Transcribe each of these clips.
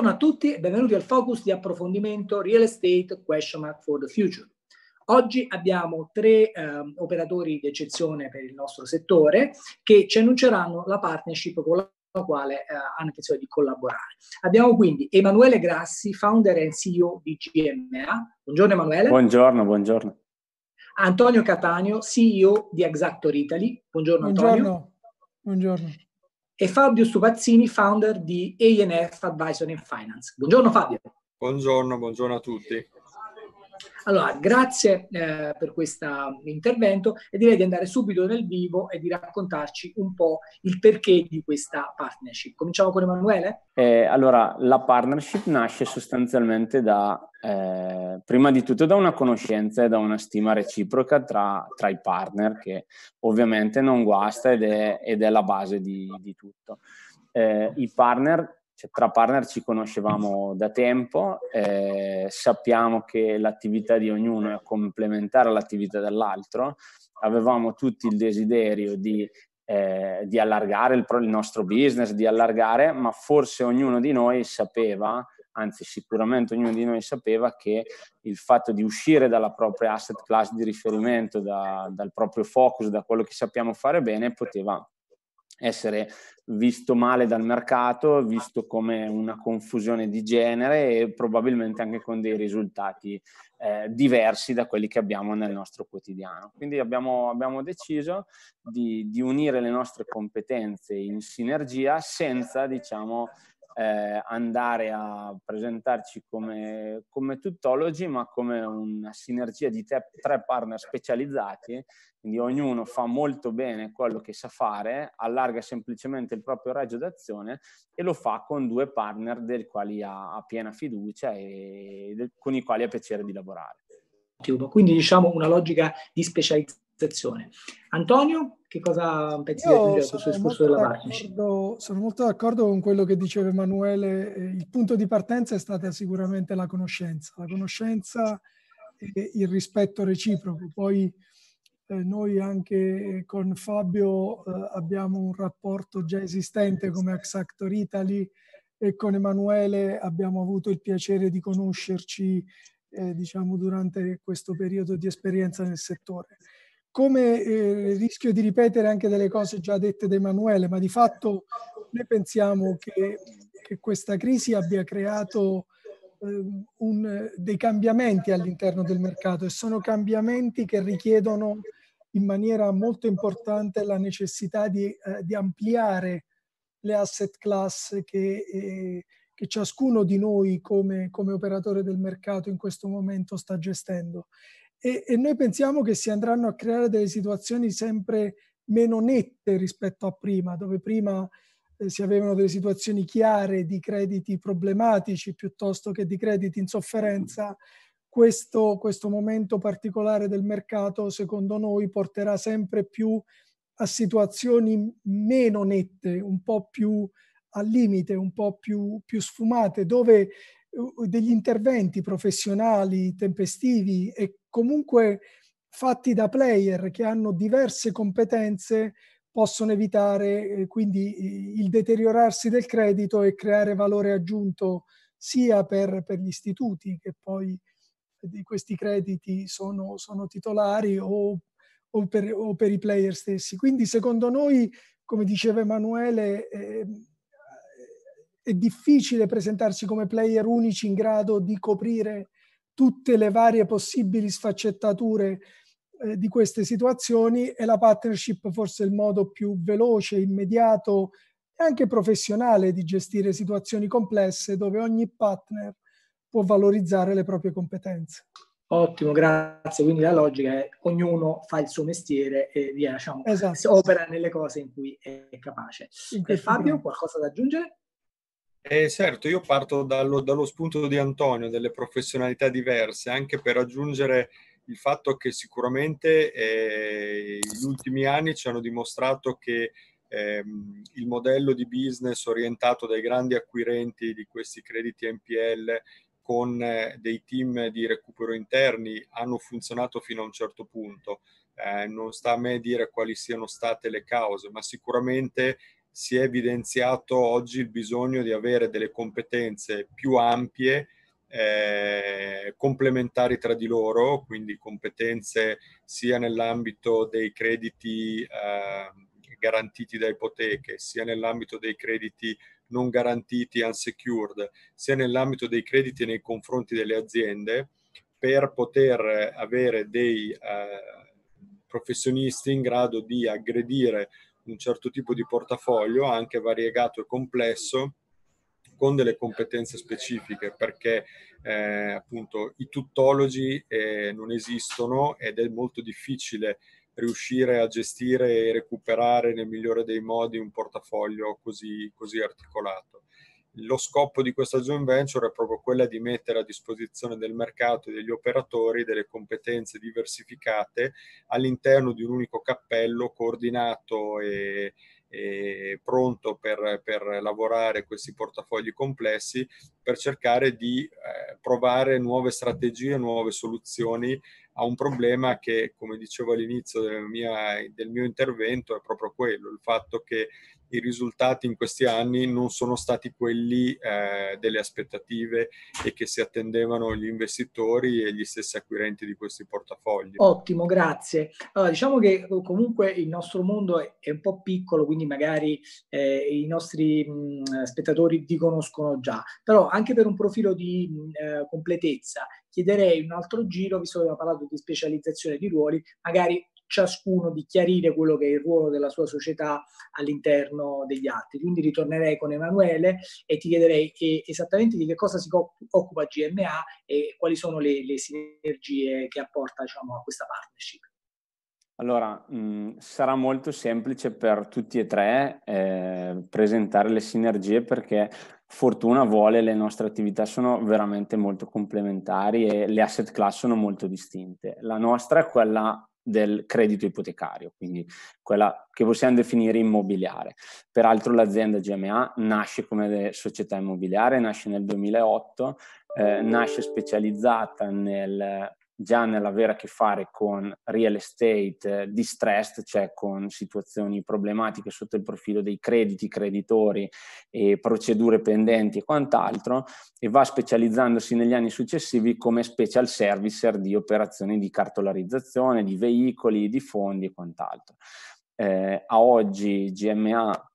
Buongiorno a tutti e benvenuti al focus di approfondimento Real Estate Question Mark for the Future. Oggi abbiamo tre eh, operatori di eccezione per il nostro settore che ci annunceranno la partnership con la quale eh, hanno intenzione di collaborare. Abbiamo quindi Emanuele Grassi, founder e CEO di GMA. Buongiorno Emanuele. Buongiorno, buongiorno. Antonio Catania, CEO di Exactor Italy. Buongiorno, buongiorno. Antonio. Buongiorno e Fabio Stupazzini, founder di ANF Advisory and Finance. Buongiorno Fabio. Buongiorno, buongiorno a tutti. Allora, grazie eh, per questo intervento e direi di andare subito nel vivo e di raccontarci un po' il perché di questa partnership. Cominciamo con Emanuele? Eh, allora, la partnership nasce sostanzialmente da, eh, prima di tutto, da una conoscenza e da una stima reciproca tra, tra i partner, che ovviamente non guasta ed è, ed è la base di, di tutto. Eh, I partner cioè, tra partner ci conoscevamo da tempo, eh, sappiamo che l'attività di ognuno è complementare all'attività dell'altro, avevamo tutti il desiderio di, eh, di allargare il, il, nostro business, di allargare, ma forse ognuno di noi sapeva, anzi sicuramente ognuno di noi sapeva che il fatto di uscire dalla propria asset class di riferimento, da, dal proprio focus, da quello che sappiamo fare bene, poteva essere visto male dal mercato, visto come una confusione di genere e probabilmente anche con dei risultati eh, diversi da quelli che abbiamo nel nostro quotidiano. Quindi abbiamo, abbiamo deciso di, di, unire le nostre competenze in sinergia senza diciamo, eh, andare a presentarci come, come tuttologi, ma come una sinergia di te, tre partner specializzati, quindi ognuno fa molto bene quello che sa fare, allarga semplicemente il proprio raggio d'azione e lo fa con due partner dei quali ha, ha piena fiducia e del, con i quali ha piacere di lavorare. Quindi diciamo una logica di specializzazione organizzazione. Antonio, che cosa pensi Io di questo discorso della partnership? Sono molto d'accordo con quello che diceva Emanuele, eh, il punto di partenza è stata sicuramente la conoscenza, la conoscenza e il rispetto reciproco. Poi eh, noi anche con Fabio eh, abbiamo un rapporto già esistente come Axactor Italy e con Emanuele abbiamo avuto il piacere di conoscerci eh, diciamo, durante questo periodo di esperienza nel settore siccome eh, rischio di ripetere anche delle cose già dette da Emanuele, ma di fatto noi pensiamo che, che questa crisi abbia creato eh, un, dei cambiamenti all'interno del mercato e sono cambiamenti che richiedono in maniera molto importante la necessità di, eh, di ampliare le asset class che, eh, che ciascuno di noi come, come operatore del mercato in questo momento sta gestendo e, e noi pensiamo che si andranno a creare delle situazioni sempre meno nette rispetto a prima, dove prima eh, si avevano delle situazioni chiare di crediti problematici piuttosto che di crediti in sofferenza. Questo, questo momento particolare del mercato, secondo noi, porterà sempre più a situazioni meno nette, un po' più al limite, un po' più, più sfumate, dove degli interventi professionali, tempestivi e comunque fatti da player che hanno diverse competenze possono evitare eh, quindi eh, il deteriorarsi del credito e creare valore aggiunto sia per, per gli istituti che poi di questi crediti sono, sono titolari o, o, per, o, per, i player stessi. Quindi secondo noi, come diceva Emanuele, eh, è difficile presentarsi come player unici in grado di coprire tutte le varie possibili sfaccettature eh, di queste situazioni e la partnership forse è il modo più veloce, immediato e anche professionale di gestire situazioni complesse dove ogni partner può valorizzare le proprie competenze. Ottimo, grazie. Quindi la logica è ognuno fa il suo mestiere e via, diciamo, esatto. opera nelle cose in cui è capace. E eh, Fabio, qualcosa da aggiungere? Eh, certo, io parto dallo, dallo, spunto di Antonio, delle professionalità diverse, anche per aggiungere il fatto che sicuramente eh, gli ultimi anni ci hanno dimostrato che ehm, il modello di business orientato dai grandi acquirenti di questi crediti NPL con eh, dei team di recupero interni hanno funzionato fino a un certo punto. Eh, non sta a me dire quali siano state le cause, ma sicuramente si è evidenziato oggi il bisogno di avere delle competenze più ampie, eh, complementari tra di loro, quindi competenze sia nell'ambito dei crediti eh, garantiti da ipoteche, sia nell'ambito dei crediti non garantiti unsecured, sia nell'ambito dei crediti nei confronti delle aziende, per poter avere dei eh, professionisti in grado di aggredire un certo tipo di portafoglio anche variegato e complesso con delle competenze specifiche perché eh, appunto i tuttologi eh, non esistono ed è molto difficile riuscire a gestire e recuperare nel migliore dei modi un portafoglio così, così articolato lo scopo di questa joint venture è proprio quella di mettere a disposizione del mercato e degli operatori delle competenze diversificate all'interno di un unico cappello coordinato e, e pronto per, per, lavorare questi portafogli complessi per cercare di eh, provare nuove strategie, nuove soluzioni a un problema che, come dicevo all'inizio del, mia, del mio intervento, è proprio quello, il fatto che i risultati in questi anni non sono stati quelli eh, delle aspettative e che si attendevano gli investitori e gli stessi acquirenti di questi portafogli. Ottimo, grazie. Allora, diciamo che eh, comunque il nostro mondo è un po' piccolo, quindi magari eh, i nostri mh, spettatori vi conoscono già, però anche per un profilo di mh, eh, completezza chiederei un altro giro, visto che abbiamo parlato di specializzazione di ruoli, magari ciascuno di chiarire quello che è il ruolo della sua società all'interno degli altri. Quindi ritornerei con Emanuele e ti chiederei esattamente di che cosa si occupa GMA e quali sono le, le sinergie che apporta diciamo, a questa partnership. Allora, mh, sarà molto semplice per tutti e tre eh, presentare le sinergie perché fortuna vuole le nostre attività sono veramente molto complementari e le asset class sono molto distinte. La nostra è quella del credito ipotecario, quindi quella che possiamo definire immobiliare. Peraltro l'azienda GMA nasce come società immobiliare, nasce nel 2008, eh, nasce specializzata nel già nell'avere a che fare con real estate eh, distressed, cioè con situazioni problematiche sotto il profilo dei crediti, creditori e procedure pendenti e quant'altro, e va specializzandosi negli anni successivi come special servicer di operazioni di cartolarizzazione, di veicoli, di fondi e quant'altro. Eh, a oggi GMA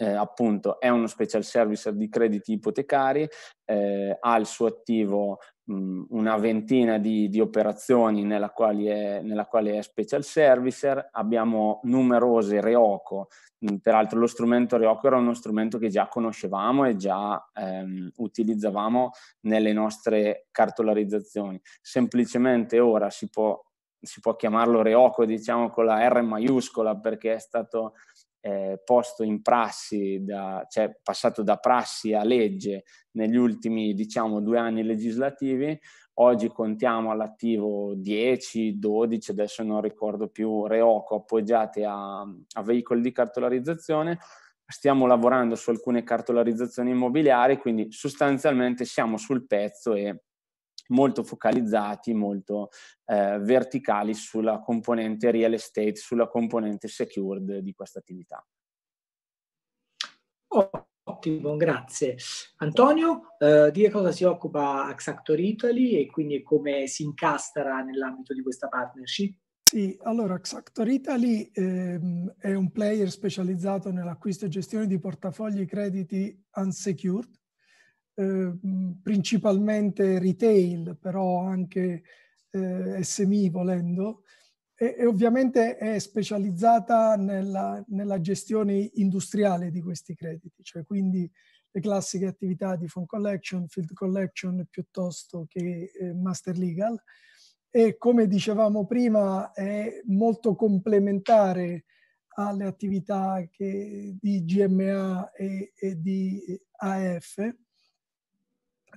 eh, appunto è uno special servicer di crediti ipotecari, eh, ha al suo attivo mh, una ventina di, di operazioni nella quale, è, nella quale, è, special servicer, abbiamo numerose Reoco, mh, peraltro lo strumento Reoco era uno strumento che già conoscevamo e già ehm, utilizzavamo nelle nostre cartolarizzazioni, semplicemente ora si può, si può chiamarlo Reoco, diciamo con la R maiuscola perché è stato eh, posto in prassi, da, cioè passato da prassi a legge negli ultimi diciamo due anni legislativi, oggi contiamo all'attivo 10, 12, adesso non ricordo più, reoco appoggiate a, a veicoli di cartolarizzazione, stiamo lavorando su alcune cartolarizzazioni immobiliari, quindi sostanzialmente siamo sul pezzo e molto focalizzati, molto eh, verticali sulla componente real estate, sulla componente secured di questa attività. Ottimo, grazie. Antonio, eh, di che cosa si occupa Axactor Italy e quindi come si incastra nell'ambito di questa partnership? Sì, allora Xactor Italy ehm, è un player specializzato nell'acquisto e gestione di portafogli crediti unsecured eh, principalmente retail, però anche eh, SMI volendo, e, e, ovviamente è specializzata nella, nella, gestione industriale di questi crediti, cioè quindi le classiche attività di phone collection, field collection piuttosto che eh, master legal e come dicevamo prima è molto complementare alle attività che, di GMA e, e di AF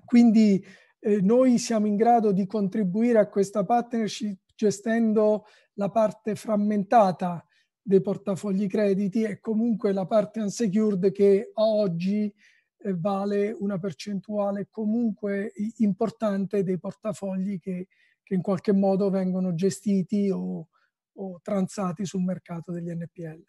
quindi eh, noi siamo in grado di contribuire a questa partnership gestendo la parte frammentata dei portafogli crediti e comunque la parte unsecured che a oggi eh, vale una percentuale comunque importante dei portafogli che, che in qualche modo vengono gestiti o, o transati sul mercato degli NPL.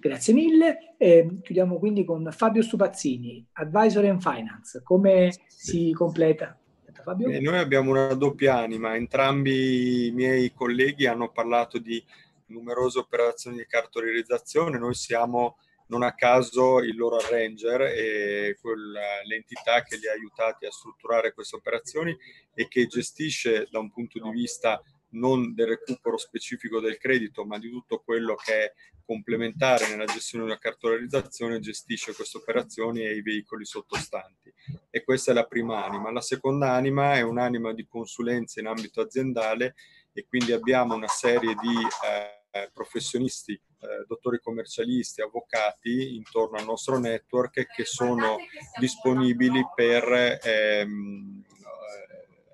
Grazie mille. Eh, chiudiamo quindi con Fabio Stupazzini, Advisor in Finance. Come si completa? Eh, noi abbiamo una doppia anima, entrambi i miei colleghi hanno parlato di numerose operazioni di cartolarizzazione, noi siamo non a caso il loro arranger e l'entità che li ha aiutati a strutturare queste operazioni e che gestisce da un punto di vista non del recupero specifico del credito, ma di tutto quello che è complementare nella gestione della cartolarizzazione, gestisce queste operazioni e i veicoli sottostanti. E questa è la prima anima. La seconda anima è un'anima di consulenza in ambito aziendale e quindi abbiamo una serie di eh, professionisti, eh, dottori commercialisti, avvocati intorno al nostro network che sono disponibili per... Ehm,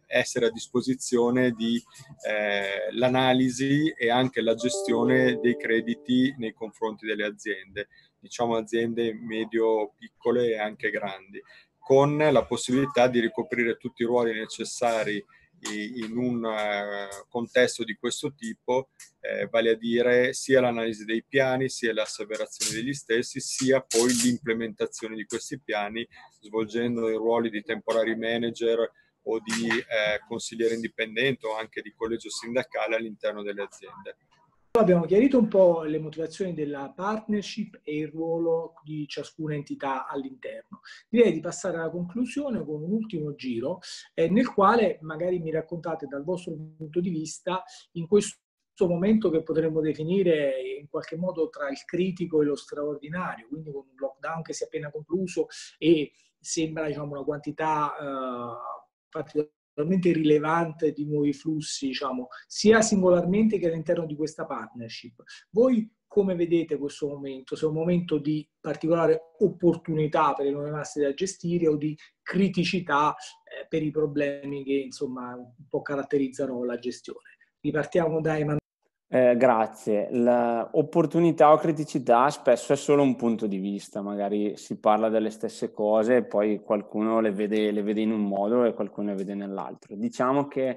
essere a disposizione di eh, l'analisi e anche la gestione dei crediti nei confronti delle aziende, diciamo aziende medio piccole e anche grandi, con la possibilità di ricoprire tutti i ruoli necessari in un eh, contesto di questo tipo, eh, vale a dire sia l'analisi dei piani, sia l'asseverazione degli stessi, sia poi l'implementazione di questi piani, svolgendo i ruoli di temporary manager o di eh, consigliere indipendente o anche di collegio sindacale all'interno delle aziende. Abbiamo chiarito un po' le motivazioni della partnership e il ruolo di ciascuna entità all'interno. Direi di passare alla conclusione con un ultimo giro eh, nel quale magari mi raccontate dal vostro punto di vista in questo momento che potremmo definire in qualche modo tra il critico e lo straordinario, quindi con un lockdown che si è appena concluso e sembra diciamo, una quantità eh, particolarmente rilevante di nuovi flussi, diciamo, sia singolarmente che all'interno di questa partnership. Voi come vedete questo momento? Se è un momento di particolare opportunità per le nuove masse da gestire o di criticità eh, per i problemi che insomma un po' caratterizzano la gestione? Ripartiamo da Emanuele. Eh, grazie. L'opportunità o criticità spesso è solo un punto di vista, magari si parla delle stesse cose e poi qualcuno le vede, le vede in un modo e qualcuno le vede nell'altro. Diciamo che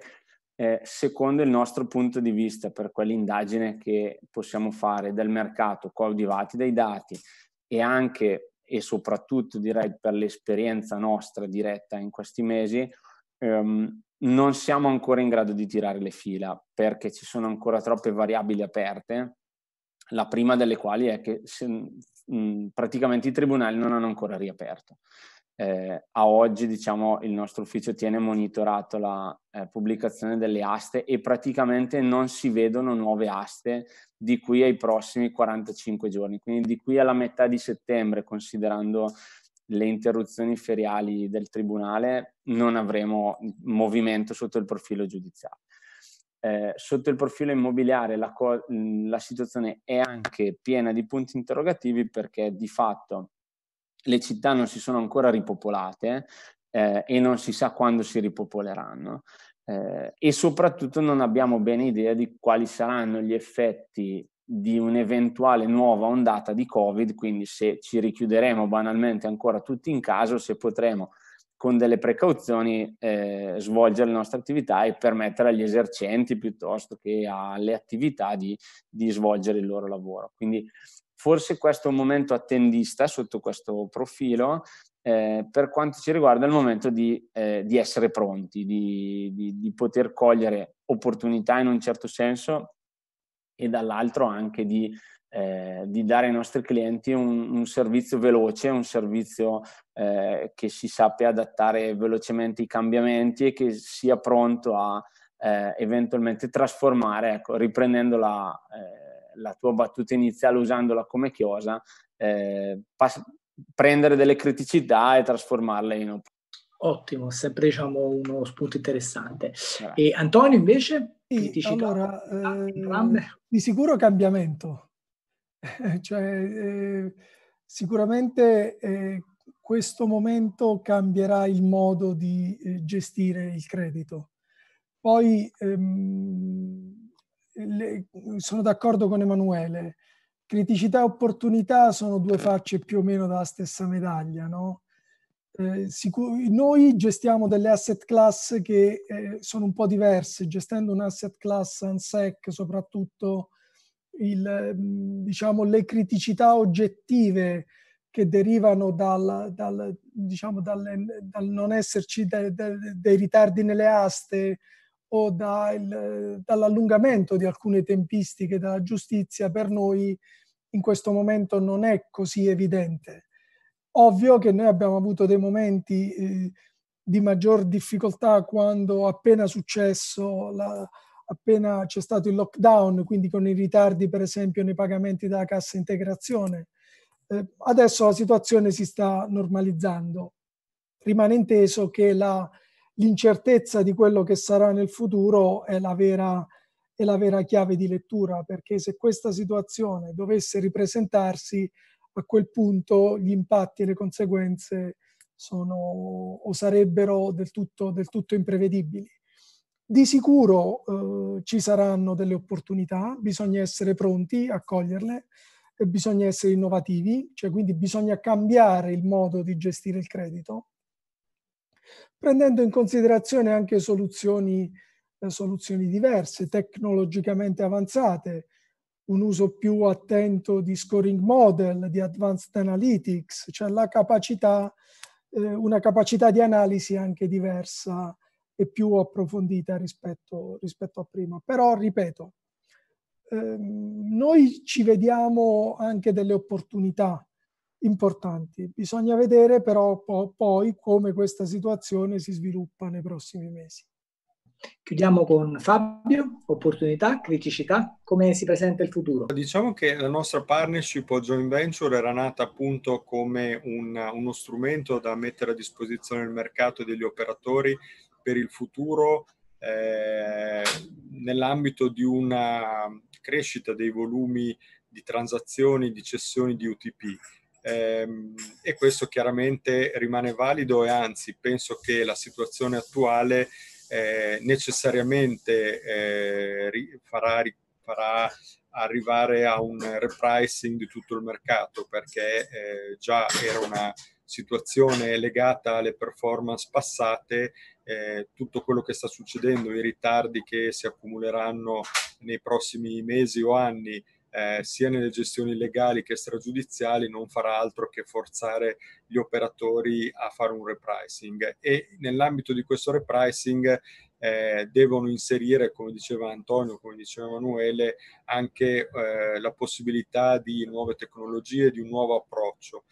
eh, secondo il nostro punto di vista, per quell'indagine che possiamo fare del mercato coadiuvati dai dati e anche e soprattutto direi per l'esperienza nostra diretta in questi mesi, ehm, non siamo ancora in grado di tirare le fila perché ci sono ancora troppe variabili aperte, la prima delle quali è che se, mh, praticamente i tribunali non hanno ancora riaperto. Eh, a oggi diciamo, il nostro ufficio tiene monitorato la eh, pubblicazione delle aste e praticamente non si vedono nuove aste di qui ai prossimi 45 giorni, quindi di qui alla metà di settembre, considerando le interruzioni feriali del tribunale non avremo movimento sotto il profilo giudiziario. Eh, sotto il profilo immobiliare la, co- la situazione è anche piena di punti interrogativi perché di fatto le città non si sono ancora ripopolate eh, e non si sa quando si ripopoleranno. Eh, e soprattutto non abbiamo bene idea di quali saranno gli effetti di un'eventuale nuova ondata di Covid, quindi se ci richiuderemo banalmente ancora tutti in casa, se potremo con delle precauzioni eh, svolgere le nostre attività e permettere agli esercenti piuttosto che alle attività di, di svolgere il loro lavoro. Quindi forse questo è un momento attendista sotto questo profilo, eh, per quanto ci riguarda è il momento di, eh, di essere pronti, di, di, di poter cogliere opportunità in un certo senso e dall'altro anche di, eh, di dare ai nostri clienti un, un servizio veloce, un servizio eh, che si sappia adattare velocemente i cambiamenti e che sia pronto a eh, eventualmente trasformare, ecco, riprendendo la, eh, la, tua battuta iniziale, usandola come chiosa, eh, pass- prendere delle criticità e trasformarle in opportunità. Ottimo, sempre diciamo uno spunto interessante. Ah. E Antonio invece? Sì, allora, eh, di sicuro cambiamento. cioè, eh, sicuramente eh, questo momento cambierà il modo di eh, gestire il credito. Poi ehm, le, sono d'accordo con Emanuele, criticità e opportunità sono due facce più o meno della stessa medaglia, no? Eh, sicur- noi gestiamo delle asset class che eh, sono un po' diverse, gestendo un asset class ANSEC, soprattutto il, mm, diciamo, le criticità oggettive che derivano dal, dal, diciamo, dalle, dal non esserci de, de, dei ritardi nelle aste o dal, dall'allungamento di alcune tempistiche della giustizia, per noi in questo momento non è così evidente. Ovvio che noi abbiamo avuto dei momenti eh, di maggior difficoltà quando appena successo, la, appena c'è stato il lockdown, quindi con i ritardi per esempio nei pagamenti della cassa integrazione. Eh, adesso la situazione si sta normalizzando. Rimane inteso che la, l'incertezza di quello che sarà nel futuro è la, vera, è la vera chiave di lettura, perché se questa situazione dovesse ripresentarsi a quel punto gli impatti e le conseguenze sono o sarebbero del tutto, del tutto imprevedibili. Di sicuro eh, ci saranno delle opportunità, bisogna essere pronti a coglierle e bisogna essere innovativi, cioè quindi bisogna cambiare il modo di gestire il credito, prendendo in considerazione anche soluzioni, eh, soluzioni diverse, tecnologicamente avanzate, un uso più attento di scoring model, di advanced analytics, cioè la capacità, eh, una capacità di analisi anche diversa e più approfondita rispetto, rispetto a prima. Però, ripeto, ehm, noi ci vediamo anche delle opportunità importanti. Bisogna vedere però po- poi come questa situazione si sviluppa nei prossimi mesi. Chiudiamo con Fabio, opportunità, criticità, come si presenta il futuro? Diciamo che la nostra partnership o joint venture era nata appunto come un, uno strumento da mettere a disposizione del mercato e degli operatori per il futuro eh, nell'ambito di una crescita dei volumi di transazioni, di cessioni di UTP. Eh, e questo chiaramente rimane valido e anzi penso che la situazione attuale eh, necessariamente eh, farà, farà, arrivare a un repricing di tutto il mercato perché eh, già era una situazione legata alle performance passate, eh, tutto quello che sta succedendo, i ritardi che si accumuleranno nei prossimi mesi o anni, eh, sia nelle gestioni legali che stragiudiziali non farà altro che forzare gli operatori a fare un repricing e nell'ambito di questo repricing eh, devono inserire, come diceva Antonio, come diceva Emanuele, anche eh, la possibilità di nuove tecnologie, di un nuovo approccio.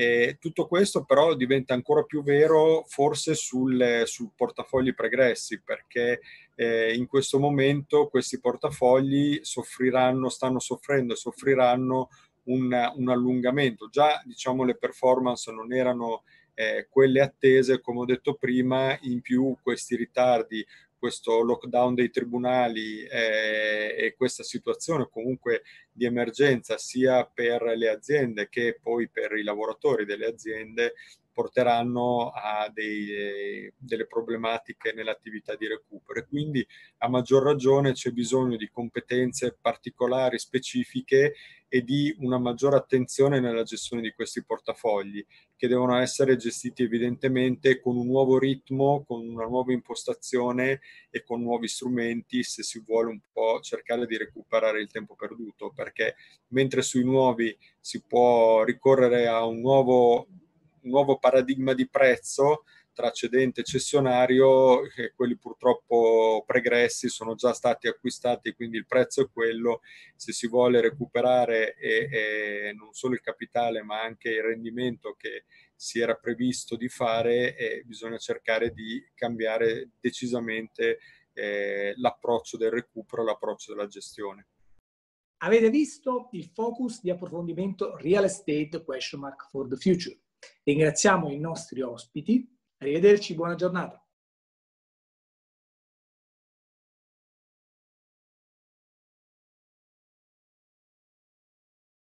E tutto questo però diventa ancora più vero forse sul, sul portafogli pregressi, perché eh, in questo momento questi portafogli soffriranno, stanno soffrendo e soffriranno un, un, allungamento. Già diciamo le performance non erano eh, quelle attese, come ho detto prima, in più questi ritardi questo lockdown dei tribunali eh, e questa situazione comunque di emergenza sia per le aziende che poi per i lavoratori delle aziende porteranno a dei, delle problematiche nell'attività di recupero. quindi a maggior ragione c'è bisogno di competenze particolari, specifiche e di una maggiore attenzione nella gestione di questi portafogli che devono essere gestiti evidentemente con un nuovo ritmo, con una nuova impostazione e con nuovi strumenti se si vuole un po' cercare di recuperare il tempo perduto perché mentre sui nuovi si può ricorrere a un nuovo nuovo paradigma di prezzo tra cedente e cessionario, che quelli purtroppo pregressi sono già stati acquistati, quindi il prezzo è quello. Se si vuole recuperare e, e non solo il capitale, ma anche il rendimento che si era previsto di fare, eh, bisogna cercare di cambiare decisamente eh, l'approccio del recupero, l'approccio della gestione. Avete visto il focus di approfondimento Real Estate Question Mark for the Future? Ringraziamo i nostri ospiti. Arrivederci, buona giornata.